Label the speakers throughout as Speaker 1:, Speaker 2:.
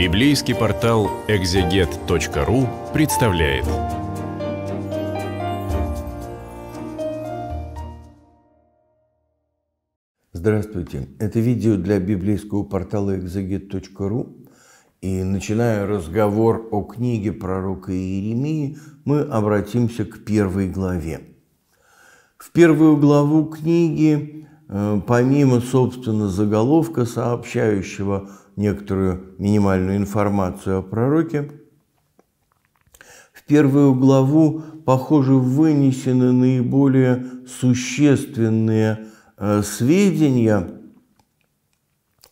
Speaker 1: Библейский портал экзегет.ру представляет. Здравствуйте! Это видео для библейского портала экзегет.ру. И начиная разговор о книге пророка Иеремии, мы обратимся к первой главе. В первую главу книги, э, помимо, собственно, заголовка, сообщающего некоторую минимальную информацию о пророке, в первую главу, похоже, вынесены наиболее существенные э, сведения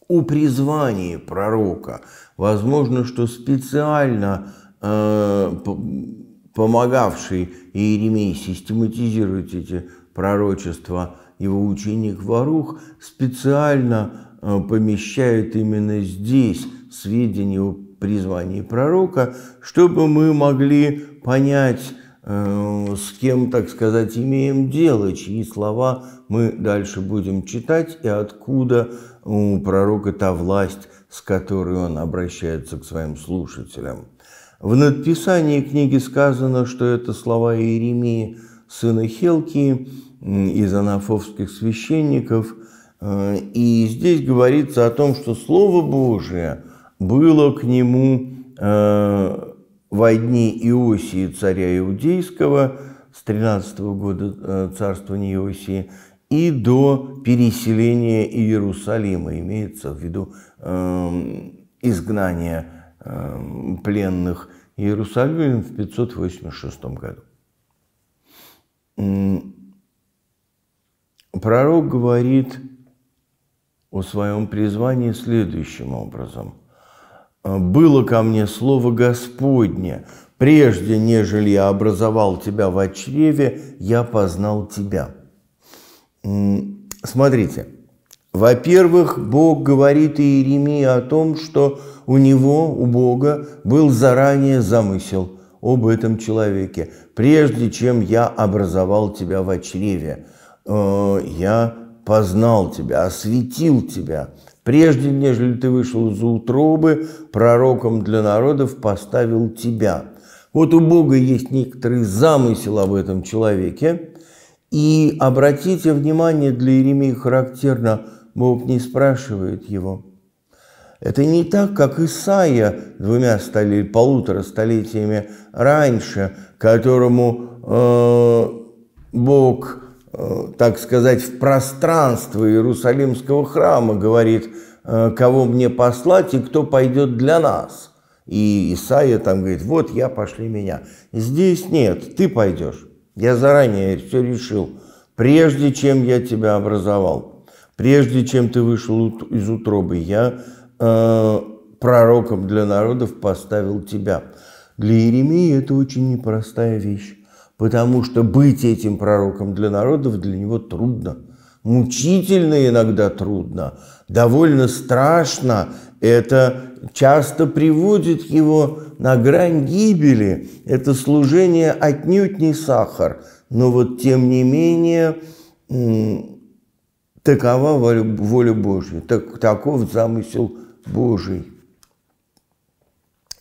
Speaker 1: о призвании пророка. Возможно, что специально э, помогавший Иеремии систематизировать эти пророчества, его ученик Варух специально Э, помещают именно здесь сведения о призвании пророка, чтобы мы могли понять, э, с кем, так сказать, имеем дело, чьи слова мы дальше будем читать и откуда у пророка та власть, с которой он обращается к своим слушателям. В надписании книги сказано, что это слова Иеремии, сына Хелки из анафовских священников – Э, и здесь говорится о том, что Слово Божие было к нему э, во дни Иосии, царя Иудейского, с 13 года э, царствования Иосии, и до переселения Иерусалима, имеется в виду эм, изгнание эм, пленных Иерусалимом в 586 году. Пророк говорит – о своем призвании следующим образом. «А, «Было ко мне слово Господне, прежде нежели я образовал тебя в чреве, я познал тебя». Смотрите, во-первых, Бог говорит Иеремии о том, что у него, у Бога, был заранее замысел об этом человеке. «Прежде чем я образовал тебя в чреве, э, я познал тебя, осветил тебя, прежде нежели ты вышел из утробы, пророком для народов поставил тебя. Вот у Бога есть некоторый замысел об этом человеке. И обратите внимание, для Иеремии характерно, Бог не спрашивает его. Это не так, как Исаия двумя столетиями, полутора столетиями раньше, которому э, Бог Э, так сказать, в пространство Иерусалимского храма, говорит, э, кого мне послать и кто пойдет для нас. И Исаия там говорит, вот я, пошли меня. Здесь нет, ты пойдешь. Я заранее все решил, прежде чем я тебя образовал, прежде чем ты вышел из утробы, я э, пророком для народов поставил тебя. Для Иеремии это очень непростая вещь потому что быть этим пророком для народов для него трудно. Мучительно иногда трудно, довольно страшно. Это часто приводит его на грань гибели. Это служение отнюдь не сахар. Но вот тем не менее такова воля Божья, так, таков замысел Божий.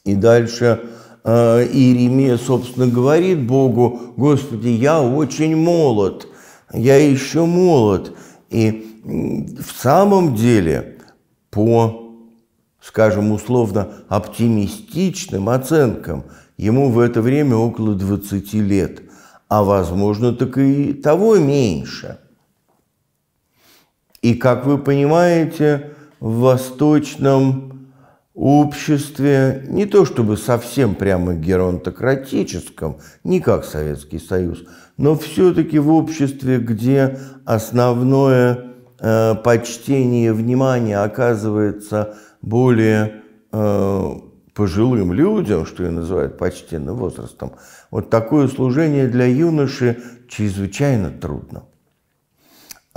Speaker 1: И дальше Э, Иеремия, собственно, говорит Богу, «Господи, я очень молод, я еще молод». И в самом деле, по, скажем, условно оптимистичным оценкам, ему в это время около 20 лет, а, возможно, так и того меньше. И, как вы понимаете, в восточном обществе, не то чтобы совсем прямо геронтократическом, не как Советский Союз, но все-таки в обществе, где основное э, почтение, внимание оказывается более э, пожилым людям, что и называют почтенным возрастом, вот такое служение для юноши чрезвычайно трудно.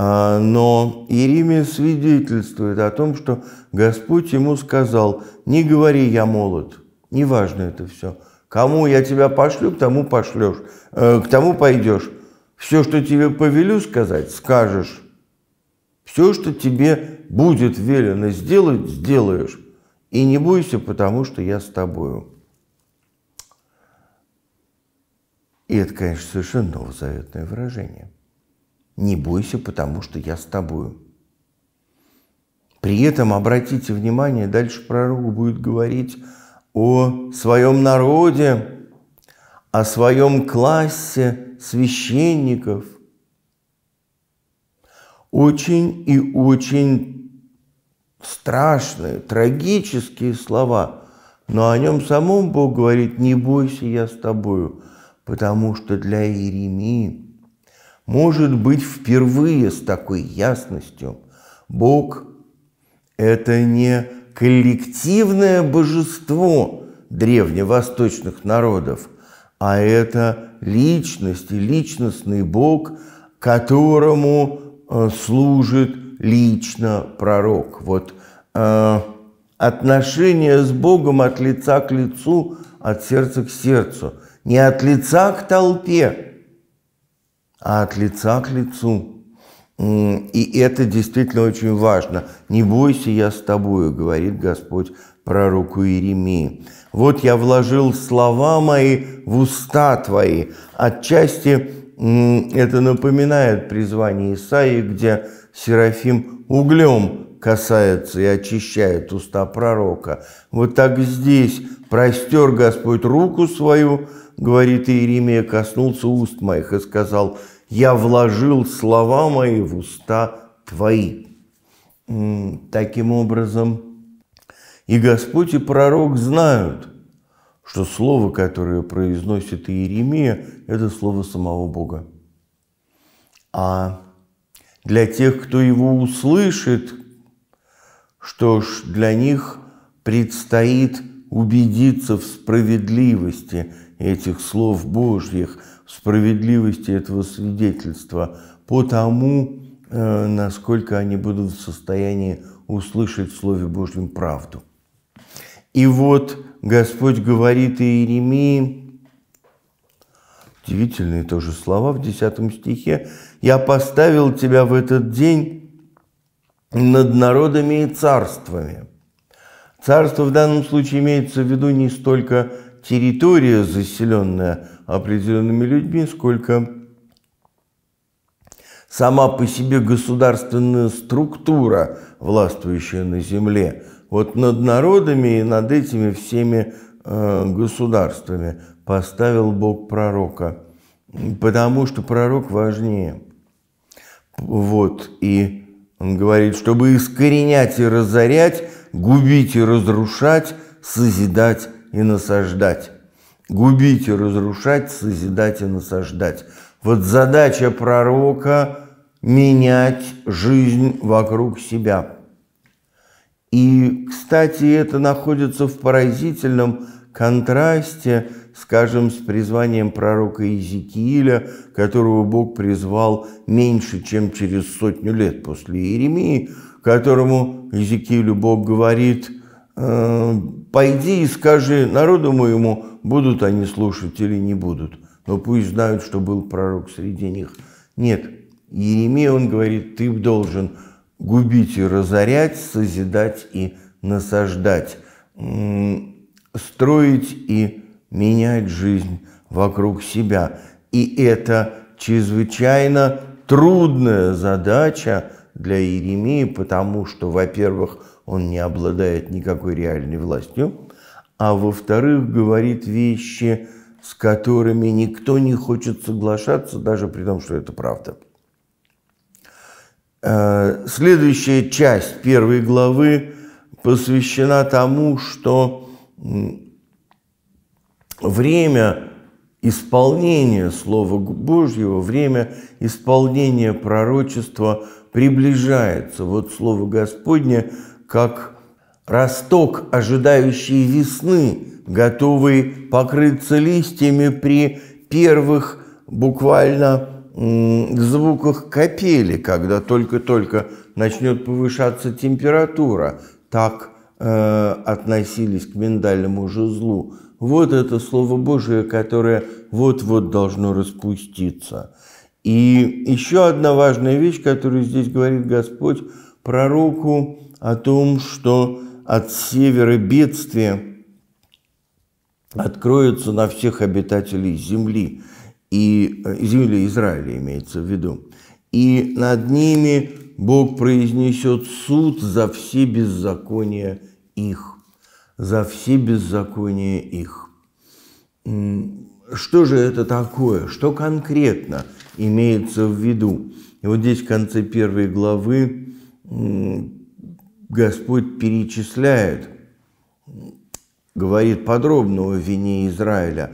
Speaker 1: А, но Иеремия свидетельствует о том, что Господь ему сказал, не говори «я молод», неважно это все. Кому я тебя пошлю, к тому пошлешь, э, к тому пойдешь. Все, что тебе повелю сказать, скажешь. Все, что тебе будет велено сделать, сделаешь. И не бойся, потому что я с тобою. И это, конечно, совершенно новозаветное выражение – не бойся, потому что я с тобою. При этом, обратите внимание, дальше пророк будет говорить о своем народе, о своем классе священников. Очень и очень страшные, трагические слова, но о нем самом Бог говорит, не бойся, я с тобою, потому что для Иеремии может быть, впервые с такой ясностью Бог – это не коллективное божество древневосточных народов, а это личность и личностный Бог, которому э, служит лично пророк. Вот э, отношение с Богом от лица к лицу, от сердца к сердцу, не от лица к толпе, а от лица к лицу. И это действительно очень важно. «Не бойся, я с тобою», — говорит Господь пророку Иеремии. «Вот я вложил слова мои в уста твои». Отчасти это напоминает призвание Исаии, где Серафим углем касается и очищает уста пророка. Вот так здесь простер Господь руку свою говорит Иеремия, коснулся уст моих и сказал, я вложил слова мои в уста твои. Таким образом, и Господь, и пророк знают, что слово, которое произносит Иеремия, это слово самого Бога. А для тех, кто его услышит, что ж, для них предстоит убедиться в справедливости этих слов Божьих, в справедливости этого свидетельства, по тому, э, насколько они будут в состоянии услышать в Слове Божьем правду. И вот Господь говорит Иеремии, удивительные тоже слова в 10 стихе, «Я поставил тебя в этот день над народами и царствами». Царство в данном случае имеется в виду не столько территория, заселенная определенными людьми, сколько сама по себе государственная структура, властвующая на земле. Вот над народами и над этими всеми э, государствами поставил Бог пророка, потому что пророк важнее. Вот, и он говорит, чтобы искоренять и разорять, губить и разрушать, созидать и насаждать. Губить и разрушать, созидать и насаждать. Вот задача пророка – менять жизнь вокруг себя. И, кстати, это находится в поразительном контрасте, скажем, с призванием пророка Иезекииля, которого Бог призвал меньше, чем через сотню лет после Иеремии, которому Иезекиилю Бог говорит – Э, пойди и скажи народу моему, будут они слушать или не будут, но пусть знают, что был пророк среди них. Нет, Еремия, он говорит, ты должен губить и разорять, созидать и насаждать, строить и менять жизнь вокруг себя. И это чрезвычайно трудная задача для Еремии, потому что, во-первых, он не обладает никакой реальной властью, а во-вторых, говорит вещи, с которыми никто не хочет соглашаться, даже при том, что это правда. Э, следующая часть первой главы посвящена тому, что время исполнения Слова Божьего, время исполнения пророчества приближается. Вот Слово Господне как росток, ожидающий весны, готовый покрыться листьями при первых буквально звуках капели, когда только-только начнет повышаться температура. Так э, относились к миндальному жезлу. Вот это Слово Божие, которое вот-вот должно распуститься. И еще одна важная вещь, которую здесь говорит Господь пророку о том, что от севера бедствия откроются на всех обитателей земли, и э, земли Израиля имеется в виду, и над ними Бог произнесет суд за все беззакония их, за все беззакония их. Что же это такое? Что конкретно имеется в виду? И вот здесь в конце первой главы Господь перечисляет, говорит подробно о вине Израиля,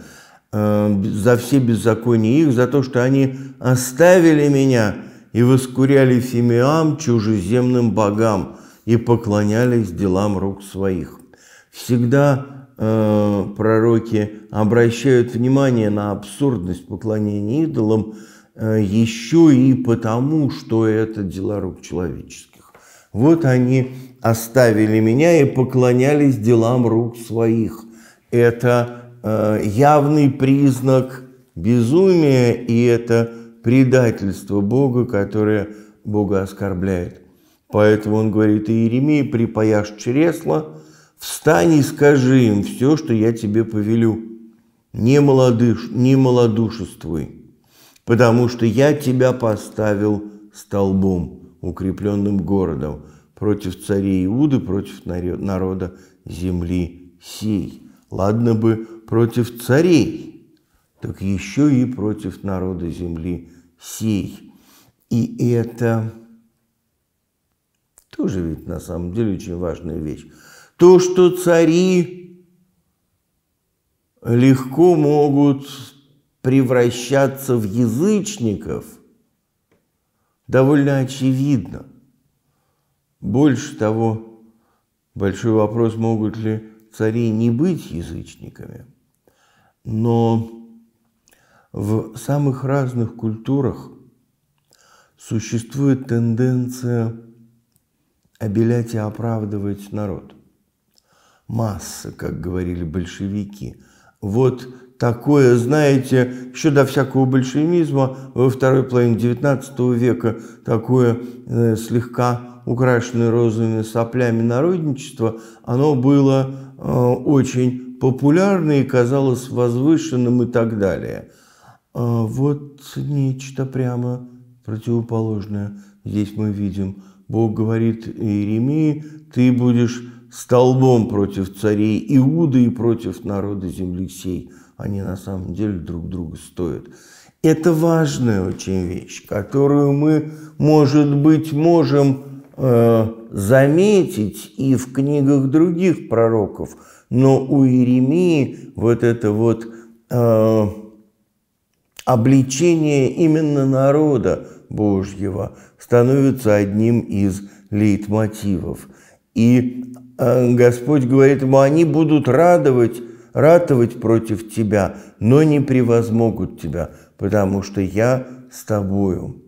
Speaker 1: э, за все беззакония их, за то, что они оставили меня и воскуряли фимиам чужеземным богам и поклонялись делам рук своих. Всегда э, пророки обращают внимание на абсурдность поклонения идолам э, еще и потому, что это дела рук человеческих. Вот они оставили меня и поклонялись делам рук своих. Это э, явный признак безумия, и это предательство Бога, которое Бога оскорбляет. Поэтому он говорит, Иеремии, припаяшь чресло, встань и скажи им все, что я тебе повелю. Не, молодыш, не малодушествуй, потому что я тебя поставил столбом укрепленным городом против царей Иуды, против народа земли сей. Ладно бы против царей, так еще и против народа земли сей. И это тоже ведь на самом деле очень важная вещь. То, что цари легко могут превращаться в язычников – довольно очевидно. Больше того, большой вопрос, могут ли цари не быть язычниками. Но в самых разных культурах существует тенденция обелять и оправдывать народ. Масса, как говорили большевики – вот такое, знаете, еще до всякого большевизма во второй половине XIX века такое э, слегка украшенное розовыми соплями народничество, оно было э, очень популярно и казалось возвышенным и так далее. А вот нечто прямо противоположное. Здесь мы видим, Бог говорит Иеремии, ты будешь столбом против царей Иуды и против народа земли сей. Они на самом деле друг друга стоят. Это важная очень вещь, которую мы, может быть, можем э, заметить и в книгах других пророков, но у Иеремии вот это вот э, обличение именно народа Божьего становится одним из лейтмотивов. И а Господь говорит ему, они будут радовать, ратовать против тебя, но не превозмогут тебя, потому что я с тобою.